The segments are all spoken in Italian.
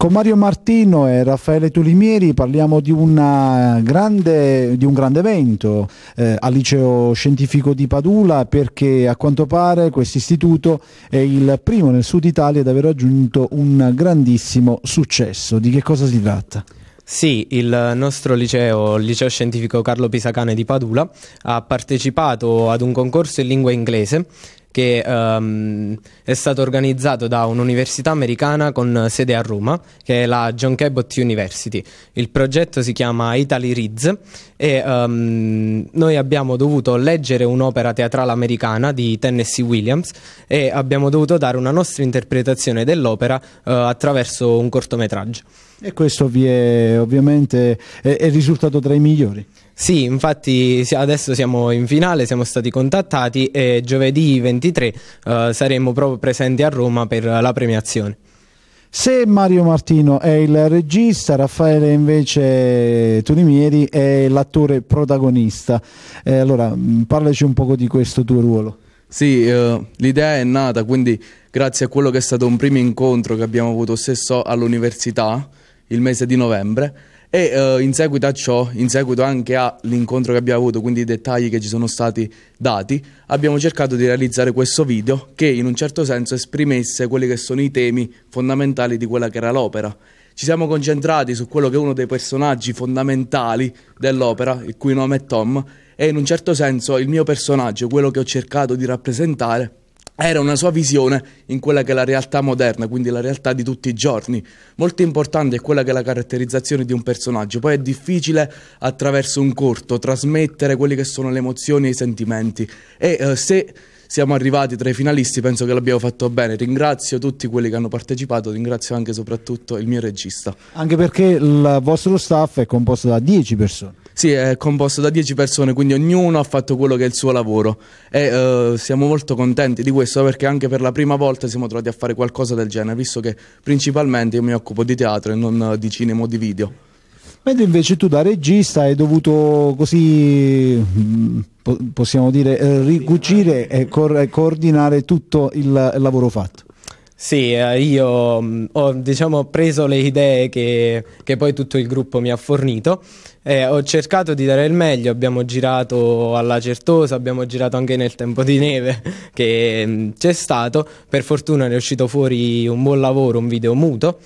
Con Mario Martino e Raffaele Tulimieri parliamo di, eh, grande, di un grande evento eh, al liceo scientifico di Padula perché a quanto pare questo istituto è il primo nel sud Italia ad aver raggiunto un grandissimo successo. Di che cosa si tratta? Sì, il nostro liceo, il liceo scientifico Carlo Pisacane di Padula, ha partecipato ad un concorso in lingua inglese che um, è stato organizzato da un'università americana con sede a Roma, che è la John Cabot University. Il progetto si chiama Italy Reads e um, noi abbiamo dovuto leggere un'opera teatrale americana di Tennessee Williams e abbiamo dovuto dare una nostra interpretazione dell'opera uh, attraverso un cortometraggio. E questo vi è ovviamente è, è risultato tra i migliori. Sì, infatti adesso siamo in finale, siamo stati contattati e giovedì 23 eh, saremo proprio presenti a Roma per la premiazione. Se Mario Martino è il regista, Raffaele invece Tunimieri è l'attore protagonista. Eh, allora, mm, parlaci un po' di questo tuo ruolo. Sì, eh, l'idea è nata quindi grazie a quello che è stato un primo incontro che abbiamo avuto stesso all'università il mese di novembre e uh, in seguito a ciò, in seguito anche all'incontro che abbiamo avuto, quindi i dettagli che ci sono stati dati, abbiamo cercato di realizzare questo video che in un certo senso esprimesse quelli che sono i temi fondamentali di quella che era l'opera. Ci siamo concentrati su quello che è uno dei personaggi fondamentali dell'opera, il cui nome è Tom, e in un certo senso il mio personaggio, quello che ho cercato di rappresentare, era una sua visione in quella che è la realtà moderna, quindi la realtà di tutti i giorni. Molto importante è quella che è la caratterizzazione di un personaggio, poi è difficile attraverso un corto trasmettere quelli che sono le emozioni e i sentimenti e eh, se siamo arrivati tra i finalisti penso che l'abbiamo fatto bene, ringrazio tutti quelli che hanno partecipato, ringrazio anche e soprattutto il mio regista. Anche perché il vostro staff è composto da 10 persone. Sì, è composto da 10 persone, quindi ognuno ha fatto quello che è il suo lavoro e eh, siamo molto contenti di questo perché anche per la prima volta siamo trovati a fare qualcosa del genere, visto che principalmente io mi occupo di teatro e non di cinema o di video. Mentre invece tu da regista hai dovuto così, mm, possiamo dire, eh, ricucire e coordinare tutto il lavoro fatto. Sì, eh, io mm, ho diciamo, preso le idee che, che, poi tutto il gruppo mi ha fornito, eh, ho cercato di dare il meglio, abbiamo girato alla Certosa, abbiamo girato anche nel tempo di neve che mm, c'è stato, per fortuna è uscito fuori un buon lavoro, un video muto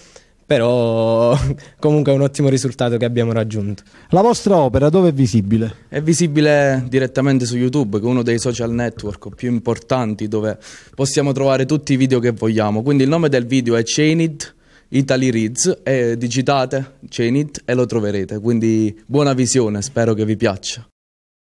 però comunque è un ottimo risultato che abbiamo raggiunto. La vostra opera dove è visibile? È visibile direttamente su YouTube, che è uno dei social network più importanti dove possiamo trovare tutti i video che vogliamo. Quindi il nome del video è Chained Italy Reads e digitate Chained e lo troverete. Quindi buona visione, spero che vi piaccia.